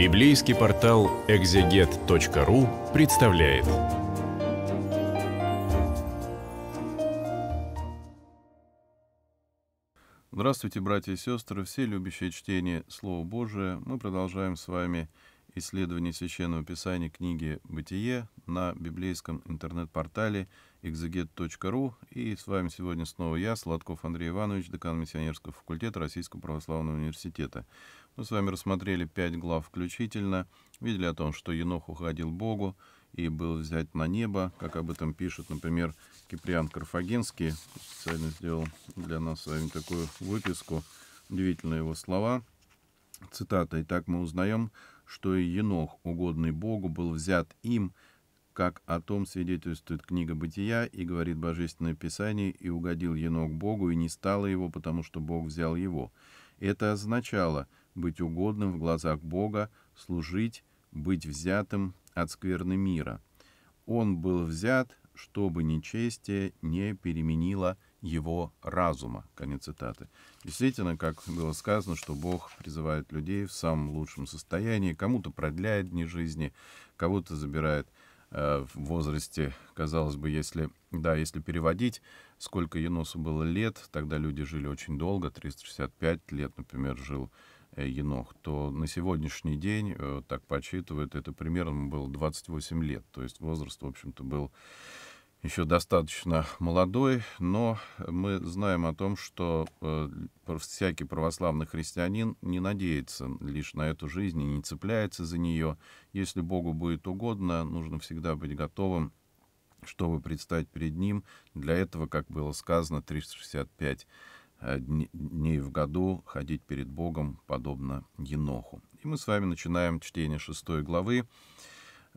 Библейский портал экзегет.ру представляет. Здравствуйте, братья и сестры, все любящие чтение Слова Божия. Мы продолжаем с вами исследование Священного Писания книги «Бытие» на библейском интернет-портале exeget.ru. И с вами сегодня снова я, Сладков Андрей Иванович, декан Миссионерского факультета Российского Православного Университета. Мы с вами рассмотрели пять глав включительно, видели о том, что Енох уходил Богу и был взять на небо, как об этом пишет, например, Киприан Карфагенский, специально сделал для нас с вами такую выписку, удивительные его слова, цитата, «Итак мы узнаем, что и Енох, угодный Богу, был взят им, как о том свидетельствует книга Бытия и говорит Божественное Писание, и угодил Енох Богу, и не стало его, потому что Бог взял его. Это означало – быть угодным в глазах Бога, служить, быть взятым от скверны мира. Он был взят, чтобы нечестие не переменило его разума. Конец цитаты. Действительно, как было сказано, что Бог призывает людей в самом лучшем состоянии, кому-то продляет дни жизни, кого-то забирает э, в возрасте, казалось бы, если, да, если переводить, сколько Еносу было лет, тогда люди жили очень долго, 365 лет, например, жил Э, енох, то на сегодняшний день, э, так подсчитывают, это примерно было 28 лет. То есть возраст, в общем-то, был еще достаточно молодой, но мы знаем о том, что э, всякий православный христианин не надеется лишь на эту жизнь и не цепляется за нее. Если Богу будет угодно, нужно всегда быть готовым, чтобы предстать перед Ним. Для этого, как было сказано, 365 Э, дней в году ходить перед Богом, подобно Еноху. И мы с вами начинаем чтение шестой главы.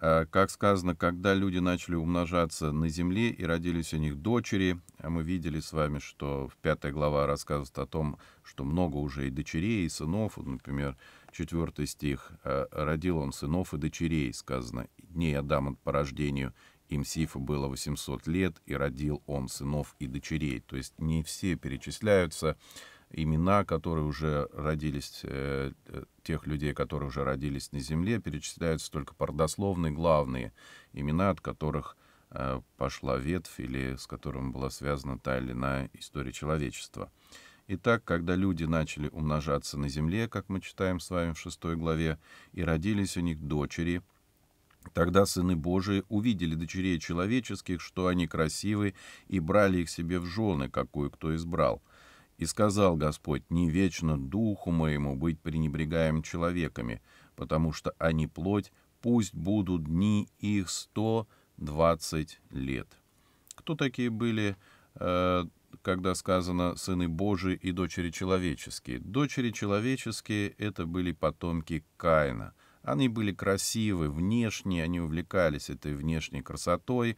Э, как сказано, когда люди начали умножаться на земле и родились у них дочери, а мы видели с вами, что в пятая глава рассказывает о том, что много уже и дочерей, и сынов. Вот, например, четвертый стих «Э, «Родил он сынов и дочерей», сказано, «Дней Адама по рождению им Сифа было 800 лет, и родил он сынов и дочерей. То есть не все перечисляются имена, которые уже родились, э, э тех людей, которые уже родились на земле, перечисляются только пордословные главные имена, от которых э, пошла ветвь или с которым была связана та или иная история человечества. Итак, когда люди начали умножаться на земле, как мы читаем с вами в шестой главе, и родились у них дочери — Тогда сыны Божии увидели дочерей человеческих, что они красивы, и брали их себе в жены, какую кто избрал. И сказал Господь, не вечно духу моему быть пренебрегаем человеками, потому что они плоть, пусть будут дни их сто двадцать лет. Кто такие были, э, когда сказано «сыны Божии и дочери человеческие»? Дочери человеческие — это были потомки Каина — они были красивы внешне, они увлекались этой внешней красотой,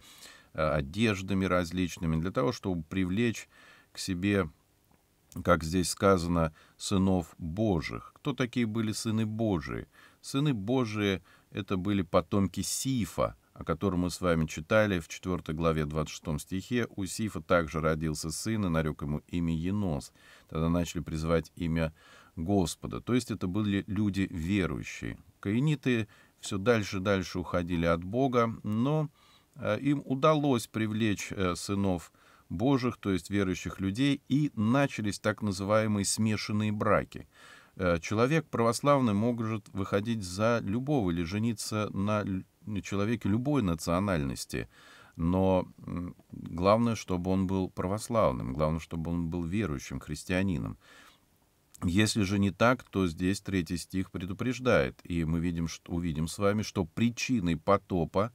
э, одеждами различными, для того, чтобы привлечь к себе, как здесь сказано, сынов Божьих. Кто такие были сыны Божии? Сыны Божии — это были потомки Сифа, о котором мы с вами читали в 4 главе 26 стихе, у Сифа также родился сын, и нарек ему имя Енос. Тогда начали призывать имя Господа. То есть это были люди верующие каиниты все дальше и дальше уходили от Бога, но э, им удалось привлечь э, сынов Божьих, то есть верующих людей, и начались так называемые смешанные браки. Э, человек православный может выходить за любого или жениться на человеке любой национальности, но главное, чтобы он был православным, главное, чтобы он был верующим, христианином. Если же не так, то здесь третий стих предупреждает, и мы видим, что, увидим с вами, что причиной потопа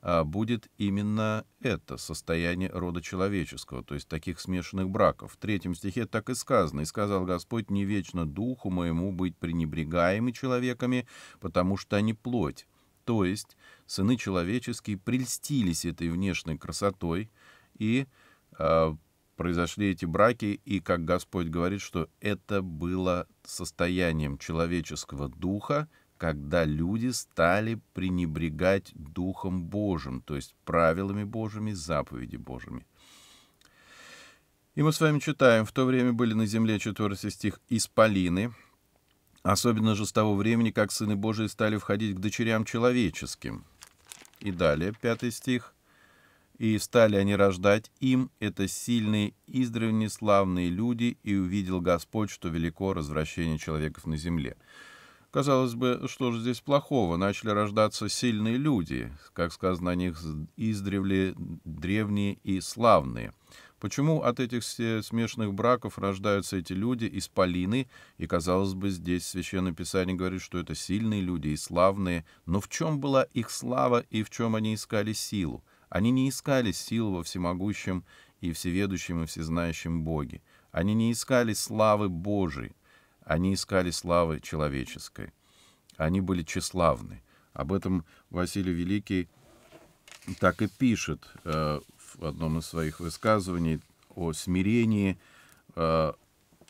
а, будет именно это состояние рода человеческого, то есть таких смешанных браков. В третьем стихе так и сказано, «И сказал Господь, не вечно духу моему быть пренебрегаемы человеками, потому что они плоть». То есть сыны человеческие прельстились этой внешней красотой и а, произошли эти браки, и, как Господь говорит, что это было состоянием человеческого духа, когда люди стали пренебрегать Духом Божьим, то есть правилами Божьими, заповеди Божьими. И мы с вами читаем, в то время были на земле, 4 стих, «Исполины, особенно же с того времени, как сыны Божии стали входить к дочерям человеческим». И далее, 5 стих, и стали они рождать им, это сильные, издревне славные люди, и увидел Господь, что велико развращение человеков на земле. Казалось бы, что же здесь плохого? Начали рождаться сильные люди, как сказано о них издревле древние и славные. Почему от этих смешанных браков рождаются эти люди, исполины? И, казалось бы, здесь Священное Писание говорит, что это сильные люди и славные. Но в чем была их слава и в чем они искали силу? Они не искали сил во всемогущем и всеведущем и всезнающем Боге. Они не искали славы Божией, они искали славы человеческой. Они были тщеславны. Об этом Василий Великий так и пишет э, в одном из своих высказываний о смирении. Э,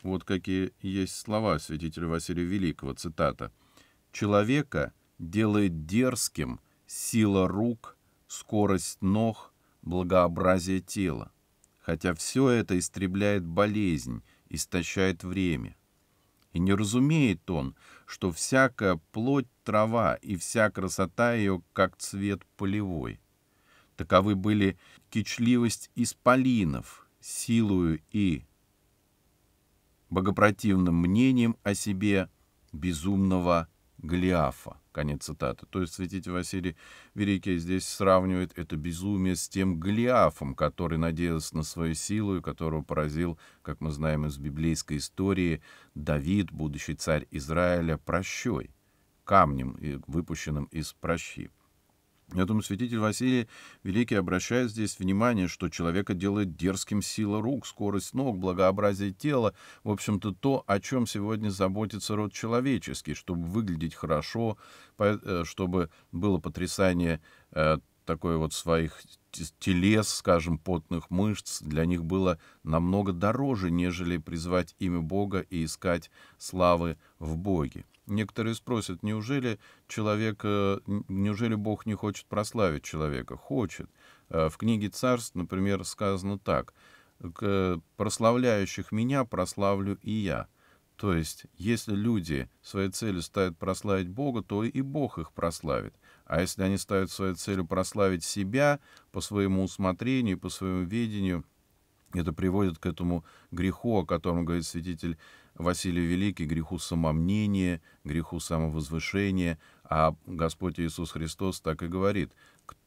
вот какие есть слова святителя Василия Великого, цитата. «Человека делает дерзким сила рук скорость ног, благообразие тела. Хотя все это истребляет болезнь, истощает время. И не разумеет он, что всякая плоть трава и вся красота ее, как цвет полевой. Таковы были кичливость исполинов, силою и богопротивным мнением о себе безумного Голиафа. Конец цитаты. То есть святитель Василий Великий здесь сравнивает это безумие с тем Голиафом, который надеялся на свою силу и которого поразил, как мы знаем из библейской истории, Давид, будущий царь Израиля, прощой, камнем, э, выпущенным из прощи. Я думаю, святитель Василий Великий обращает здесь внимание, что человека делает дерзким сила рук, скорость ног, благообразие тела. В общем-то, то, о чем сегодня заботится род человеческий, чтобы выглядеть хорошо, э, чтобы было потрясание э, такое вот своих телес, скажем, потных мышц, для них было намного дороже, нежели призвать имя Бога и искать славы в Боге. Некоторые спросят, неужели человек, э, неужели Бог не хочет прославить человека? Хочет. Э, в книге Царств, например, сказано так. «Прославляющих меня прославлю и я». То есть, если люди своей целью ставят прославить Бога, то и Бог их прославит. А если они ставят своей целью прославить себя по своему усмотрению, по своему видению, это приводит к этому греху, о котором говорит святитель Василий Великий греху самомнения, греху самовозвышения, а Господь Иисус Христос так и говорит,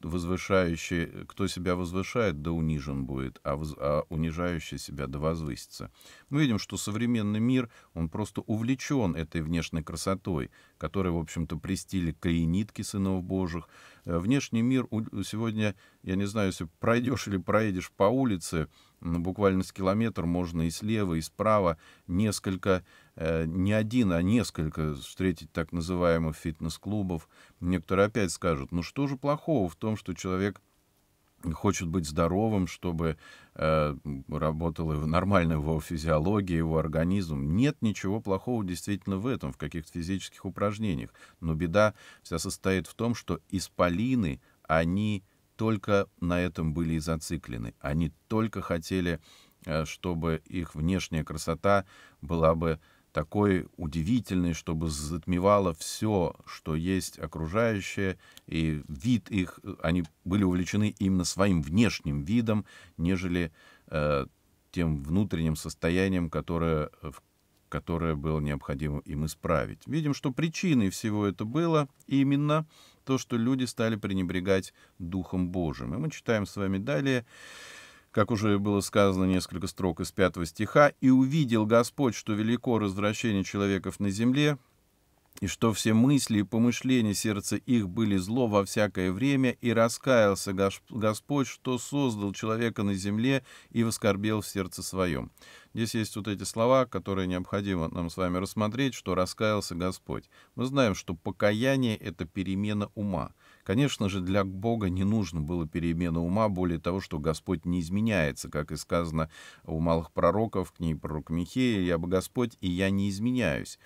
возвышающий, кто себя возвышает, да унижен будет, а, воз, а унижающий себя да возвысится. Мы видим, что современный мир, он просто увлечен этой внешней красотой, которая, в общем-то, пристили каинитки сынов божьих. Э, внешний мир сегодня, я не знаю, если пройдешь или проедешь по улице, буквально с километр можно и слева, и справа несколько, э, не один, а несколько встретить так называемых фитнес-клубов. Некоторые опять скажут, ну что же плохого в том, что человек хочет быть здоровым, чтобы э, работала нормально его физиология, его организм. Нет ничего плохого действительно в этом, в каких-то физических упражнениях. Но беда вся состоит в том, что исполины, они только на этом были и зациклены. Они только хотели, э, чтобы их внешняя красота была бы такой удивительной, чтобы затмевала все, что есть окружающее, и вид их, э, они были увлечены именно своим внешним видом, нежели э, тем внутренним состоянием, которое, э, которое было необходимо им исправить. Видим, что причиной всего это было именно то, что люди стали пренебрегать Духом Божиим. И мы читаем с вами далее, как уже было сказано несколько строк из пятого стиха, «И увидел Господь, что велико развращение человеков на земле, и что все мысли и помышления сердца их были зло во всякое время, и раскаялся Господь, что создал человека на земле и воскорбел в сердце своем. Здесь есть вот эти слова, которые необходимо нам с вами рассмотреть, что раскаялся Господь. Мы знаем, что покаяние — это перемена ума. Конечно же, для Бога не нужно было перемена ума, более того, что Господь не изменяется, как и сказано у малых пророков, к ней пророк Михея, «Я бы Господь, и я не изменяюсь».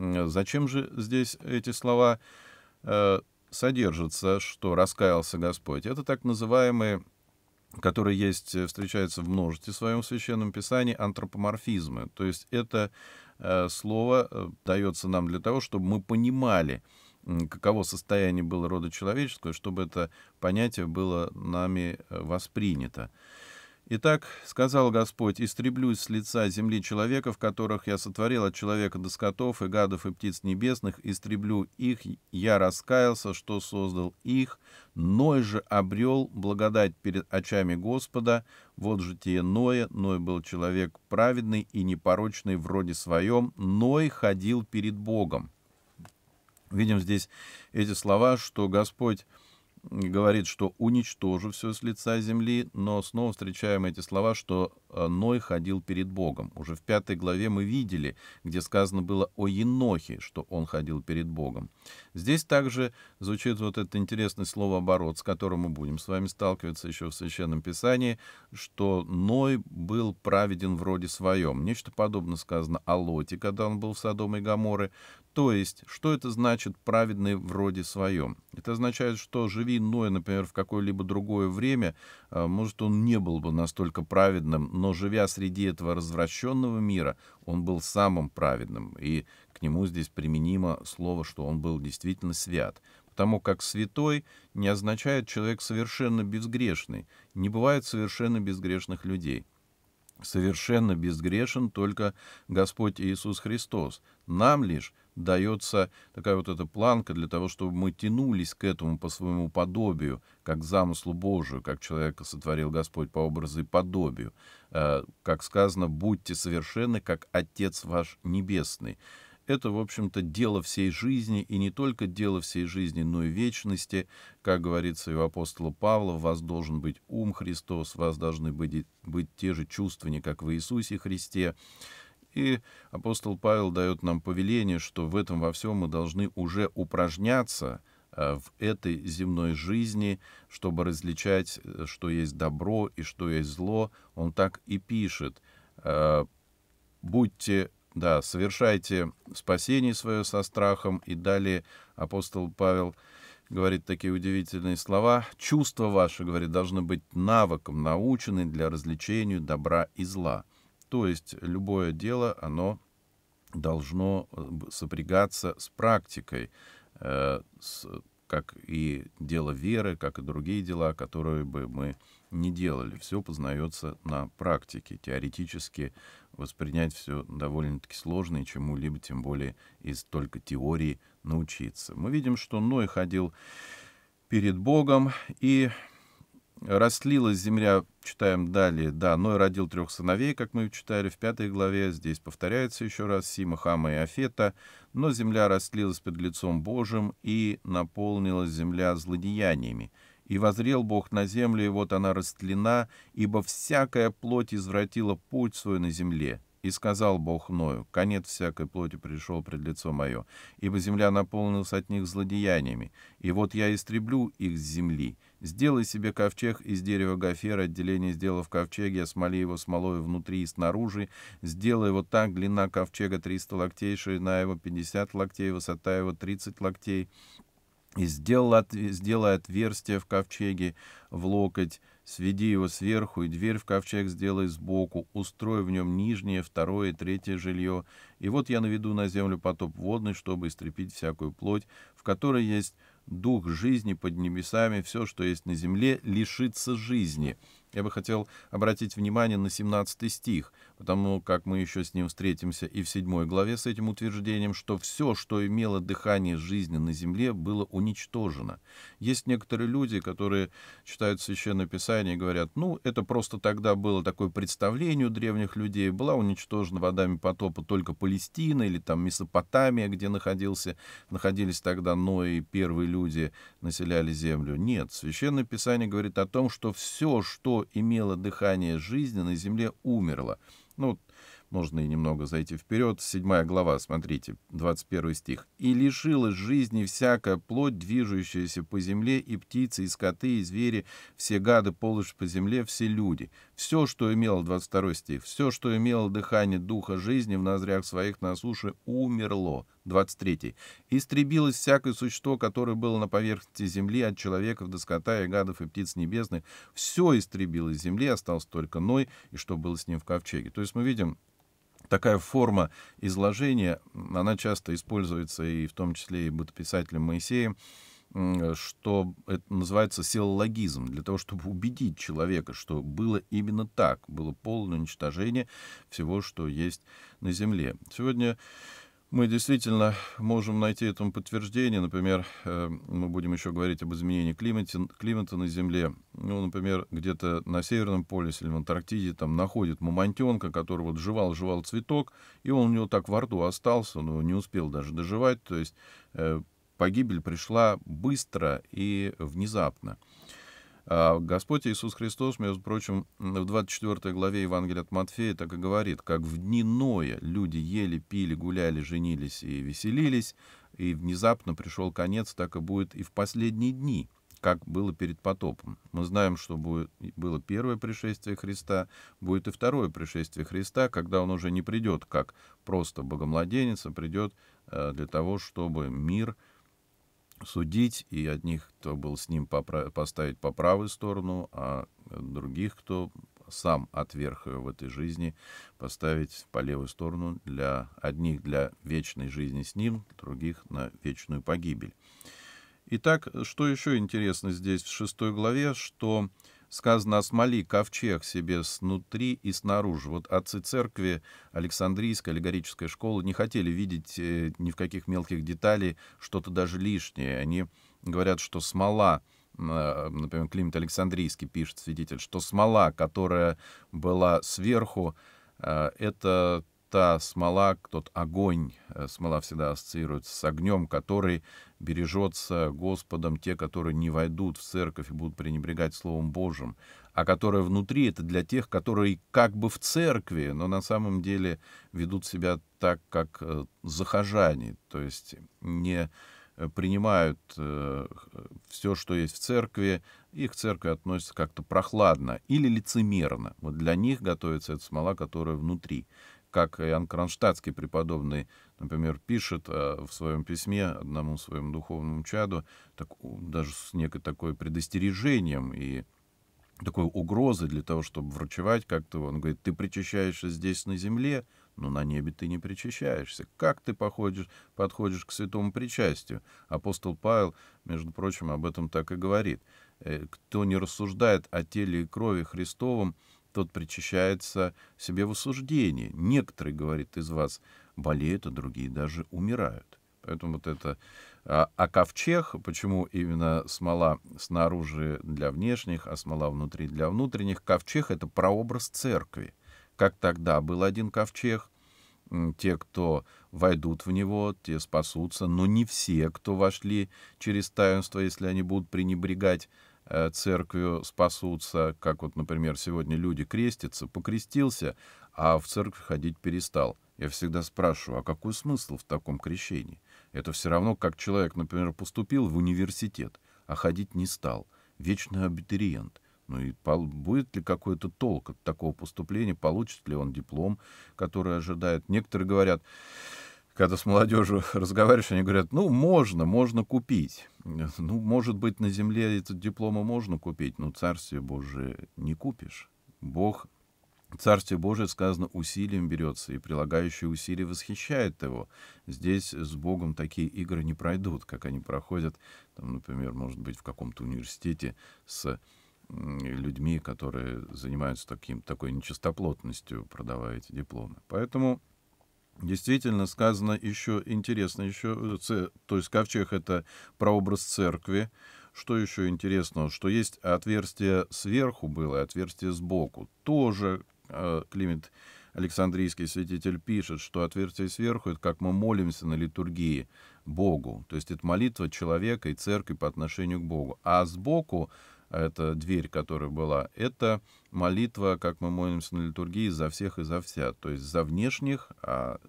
Э, зачем же здесь эти слова э, содержатся, что раскаялся Господь? Это так называемые которые есть, э, встречаются в множестве в своем священном писании, антропоморфизмы. То есть это слово дается нам для того, чтобы мы понимали, каково состояние было рода человеческого, чтобы это понятие было нами воспринято. Итак, сказал Господь, истреблю с лица земли человеков, которых я сотворил от человека до скотов и гадов и птиц небесных, истреблю их, я раскаялся, что создал их, Ной же обрел благодать перед очами Господа, вот житие Ноя, Ной был человек праведный и непорочный вроде своем, Ной ходил перед Богом. Видим здесь эти слова, что Господь говорит, что уничтожу все с лица земли, но снова встречаем эти слова, что э, Ной ходил перед Богом. Уже в пятой главе мы видели, где сказано было о Енохе, что он ходил перед Богом. Здесь также звучит вот это интересное слово «оборот», с которым мы будем с вами сталкиваться еще в Священном Писании, что Ной был праведен вроде своем. Нечто подобное сказано о Лоте, когда он был в Содом и Гаморы. То есть, что это значит «праведный вроде своем»? Это означает, что живи Ноя, например, в какое-либо другое время, э, может, он не был бы настолько праведным, но живя среди этого развращенного мира, он был самым праведным, и к нему здесь применимо слово, что он был действительно свят. Потому как «святой» не означает «человек совершенно безгрешный». Не бывает совершенно безгрешных людей. Совершенно безгрешен только Господь Иисус Христос. Нам лишь дается такая вот эта планка для того, чтобы мы тянулись к этому по своему подобию, как замыслу Божию, как человека сотворил Господь по образу и подобию. Э, как сказано, будьте совершенны, как Отец ваш Небесный. Это, в общем-то, дело всей жизни, и не только дело всей жизни, но и вечности. Как говорится и у апостола Павла, у вас должен быть ум Христос, у вас должны быть, быть те же чувствования, как в Иисусе Христе и апостол Павел дает нам повеление, что в этом во всем мы должны уже упражняться э, в этой земной жизни, чтобы различать, э, что есть добро и что есть зло. Он так и пишет. Э, Будьте да, совершайте спасение свое со страхом. И далее апостол Павел говорит такие удивительные слова. Чувства ваши, говорит, должны быть навыком, научены для развлечения добра и зла. То есть любое дело, оно должно э, сопрягаться с практикой, э, как и дело веры, как и другие дела, которые бы мы не делали. Все познается на практике. Теоретически воспринять все довольно-таки сложно, и чему-либо, тем более из только теории, научиться. Мы видим, что Ной ходил перед Богом и Растлилась земля, читаем далее, да, Ной родил трех сыновей, как мы читали в пятой главе, здесь повторяется еще раз, Сима, Хама и Афета, но земля растлилась под лицом Божьим, и наполнилась земля злодеяниями. И возрел Бог на землю, и вот она растлена, ибо всякая плоть извратила путь свой на земле. И сказал Бог Ною, конец всякой плоти пришел пред лицо мое, ибо земля наполнилась от них злодеяниями, и вот я истреблю их с земли, Сделай себе ковчег из дерева гофера, отделение сделав ковчеге, смоли его смолой внутри и снаружи. Сделай вот так, длина ковчега 300 локтей, ширина его 50 локтей, высота его 30 локтей. И сделай, сделай отверстие в ковчеге в локоть, сведи его сверху, и дверь в ковчег сделай сбоку, устрой в нем нижнее, второе и третье жилье. И вот я наведу на землю потоп водный, чтобы истрепить всякую плоть, в которой есть дух жизни под небесами, все, что есть на земле, лишится жизни. Я бы хотел обратить внимание на 17 стих, потому как мы еще с ним встретимся и в 7 главе с этим утверждением, что все, что имело дыхание жизни на земле, было уничтожено. Есть некоторые люди, которые читают Священное Писание и говорят, ну, это просто тогда было такое представление у древних людей, была уничтожена водами потопа только Палестина или там Месопотамия, где находился, находились тогда Ной и первые люди населяли землю. Нет, Священное Писание говорит о том, что все, что имело дыхание жизни, на земле умерло. Ну, можно и немного зайти вперед. Седьмая глава, смотрите, 21 стих. «И лишилась жизни всякая плоть, движущаяся по земле, и птицы, и скоты, и звери, все гады, полышь по земле, все люди. Все, что имело, 22 стих, все, что имело дыхание духа жизни в ноздрях своих на суше, умерло, 23. «Истребилось всякое существо, которое было на поверхности земли, от человеков до скота и гадов и птиц небесных. Все истребилось земли, остался только Ной и что было с ним в ковчеге». То есть мы видим, такая форма изложения, она часто используется и в том числе и бытописателем Моисеем, что это называется силлогизм, для того, чтобы убедить человека, что было именно так, было полное уничтожение всего, что есть на Земле. Сегодня мы действительно можем найти этому подтверждение. Например, э, мы будем еще говорить об изменении климата, климата на Земле. Ну, например, где-то на Северном полюсе или в Антарктиде там находит мамонтенка, который вот жевал-жевал цветок, и он у него так во рту остался, но не успел даже доживать. То есть э, погибель пришла быстро и внезапно. А Господь Иисус Христос, между прочим, в 24 главе Евангелия от Матфея так и говорит, как в дни Ноя люди ели, пили, гуляли, женились и веселились, и внезапно пришел конец, так и будет и в последние дни как было перед потопом. Мы знаем, что будет, было первое пришествие Христа, будет и второе пришествие Христа, когда он уже не придет как просто богомладенец, а придет э, для того, чтобы мир — судить, и одних, кто был с ним попра- поставить по правую сторону, а других, кто сам отверг в этой жизни, поставить по левую сторону для одних для вечной жизни с ним, других на вечную погибель. Итак, что еще интересно здесь в шестой главе, что сказано о смоли ковчег себе снутри и снаружи. Вот отцы церкви Александрийской аллегорической школы не хотели видеть э, ни в каких мелких деталей что-то даже лишнее. Они говорят, что смола э, например, Климент Александрийский пишет, свидетель, что смола, которая была сверху, э, это та смола, тот огонь, э, смола всегда ассоциируется с огнем, который бережется Господом те, которые не войдут в церковь и будут пренебрегать Словом Божьим, а которые внутри — это для тех, которые как бы в церкви, но на самом деле ведут себя так, как э, захожане, то есть не э, принимают все, что есть в церкви, их к церкви относятся как-то прохладно или лицемерно. Вот для них готовится эта смола, которая внутри как Иоанн Кронштадтский преподобный, например, пишет э, в своем письме одному своему духовному чаду, так, даже с некой такой предостережением и такой угрозой для того, чтобы врачевать как-то. Он говорит, ты причащаешься здесь на земле, но на небе ты не причащаешься. Как ты походишь, подходишь к святому причастию? Апостол Павел, между прочим, об этом так и говорит. Э, Кто не рассуждает о теле и крови Христовом, тот причащается себе в осуждение. Некоторые, говорит из вас, болеют, а другие даже умирают. Поэтому вот это... А, а ковчег, почему именно смола снаружи для внешних, а смола внутри для внутренних, ковчег — это прообраз церкви. Как тогда был один ковчег, те, кто войдут в него, те спасутся, но не все, кто вошли через таинство, если они будут пренебрегать Э, церковью спасутся, как вот, например, сегодня люди крестятся, покрестился, а в церковь ходить перестал. Я всегда спрашиваю, а какой смысл в таком крещении? Это все равно, как человек, например, поступил в университет, а ходить не стал. Вечный абитуриент. Ну и будет ли какой-то толк от такого поступления, получит ли он диплом, который ожидает. Некоторые говорят, когда с молодежью разговариваешь, они говорят, ну, можно, можно купить. Ну, может быть, на земле этот диплома можно купить, но Царствие Божие не купишь. Бог, Царствие Божие, сказано, усилием берется, и прилагающие усилия восхищает его. Здесь с Богом такие игры не пройдут, как они проходят, там, например, может быть, в каком-то университете с людьми, которые занимаются таким, такой нечистоплотностью, продавая эти дипломы. Поэтому Действительно, сказано еще интересно, еще, э, то есть ковчег — это прообраз церкви. Что еще интересного? Что есть отверстие сверху было, отверстие сбоку. Тоже э, Климент Александрийский святитель пишет, что отверстие сверху — это как мы молимся на литургии Богу. То есть это молитва человека и церкви по отношению к Богу. А сбоку а это дверь, которая была, это молитва, как мы молимся на литургии, за всех и за вся. То есть за внешних, а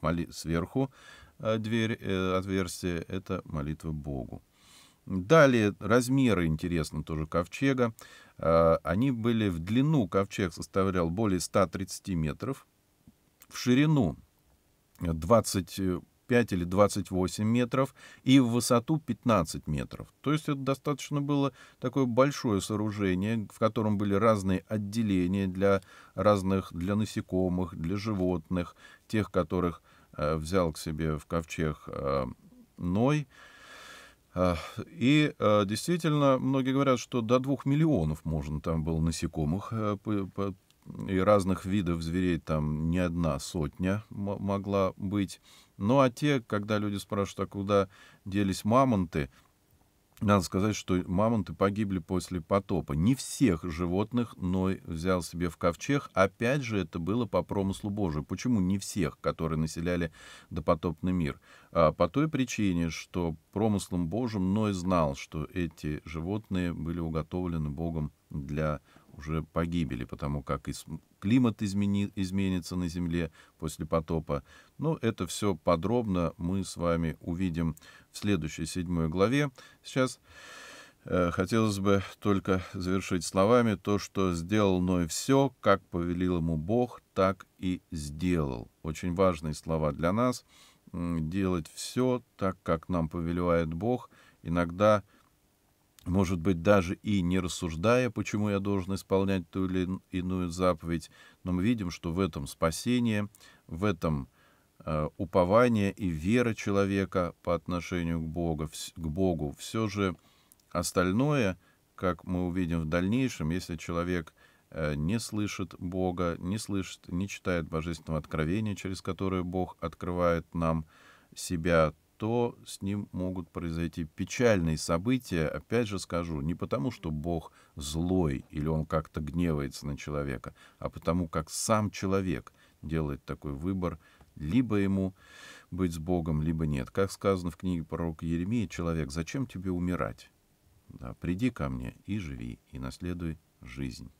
моли... сверху а, дверь, э, отверстие — это молитва Богу. Далее размеры, интересно, тоже ковчега. А, они были в длину, ковчег составлял более 130 метров, в ширину 20 25 или 28 метров и в высоту 15 метров. То есть это достаточно было такое большое сооружение, в котором были разные отделения для разных, для насекомых, для животных, тех, которых э, взял к себе в ковчег э, Ной. А, и э, действительно, многие говорят, что до двух миллионов можно там было насекомых э, и разных видов зверей там не одна сотня могла быть. Ну а те, когда люди спрашивают, а куда делись мамонты, надо сказать, что мамонты погибли после потопа. Не всех животных Ной взял себе в ковчег. Опять же, это было по промыслу Божию. Почему не всех, которые населяли допотопный мир? А, по той причине, что промыслом Божьим Ной знал, что эти животные были уготовлены Богом для уже погибели, потому как климат измени, изменится на Земле после потопа. Но ну, это все подробно мы с вами увидим в следующей седьмой главе. Сейчас э, хотелось бы только завершить словами то, что сделал Ной все, как повелел ему Бог, так и сделал. Очень важные слова для нас. Делать все так, как нам повелевает Бог. Иногда может быть, даже и не рассуждая, почему я должен исполнять ту или иную заповедь, но мы видим, что в этом спасение, в этом э, упование и вера человека по отношению к Богу, к Богу. Все же остальное, как мы увидим в дальнейшем, если человек э, не слышит Бога, не слышит, не читает божественного откровения, через которое Бог открывает нам себя, то с ним могут произойти печальные события. Опять же скажу, не потому, что Бог злой или он как-то гневается на человека, а потому, как сам человек делает такой выбор, либо ему быть с Богом, либо нет. Как сказано в книге пророка Еремии, человек, зачем тебе умирать? Да, приди ко мне и живи, и наследуй жизнь.